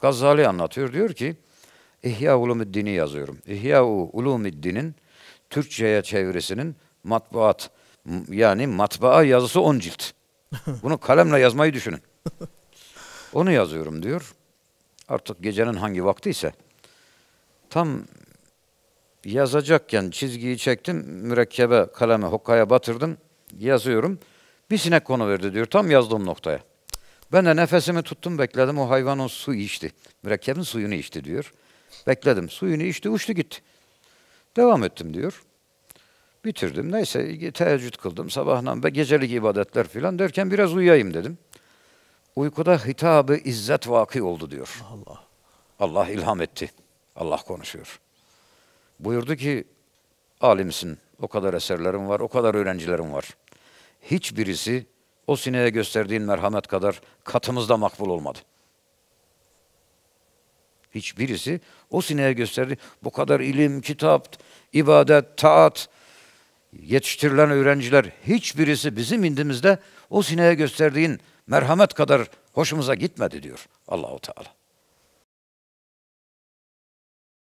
Gazali anlatıyor. Diyor ki İhya Ulumuddin'i yazıyorum. İhya Ulumuddin'in Türkçe'ye çevirisinin matbuat yani matbaa yazısı 10 cilt. Bunu kalemle yazmayı düşünün. Onu yazıyorum diyor. Artık gecenin hangi vakti ise tam yazacakken çizgiyi çektim, mürekkebe kalemi hokkaya batırdım, yazıyorum. Bir sinek konu verdi diyor tam yazdığım noktaya. Ben de nefesimi tuttum bekledim. O hayvan o su içti. Mürekkebin suyunu içti diyor. Bekledim. Suyunu içti uçtu gitti. Devam ettim diyor. Bitirdim. Neyse teheccüd kıldım. Sabahla ve gecelik ibadetler filan derken biraz uyuyayım dedim. Uykuda hitabı izzet vaki oldu diyor. Allah. Allah ilham etti. Allah konuşuyor. Buyurdu ki alimsin. O kadar eserlerim var, o kadar öğrencilerim var. Hiçbirisi o sineye gösterdiğin merhamet kadar katımızda makbul olmadı. Hiçbirisi o sineye gösterdi. Bu kadar ilim, kitap, ibadet, taat, yetiştirilen öğrenciler hiçbirisi bizim indimizde o sineye gösterdiğin merhamet kadar hoşumuza gitmedi diyor Allahu Teala.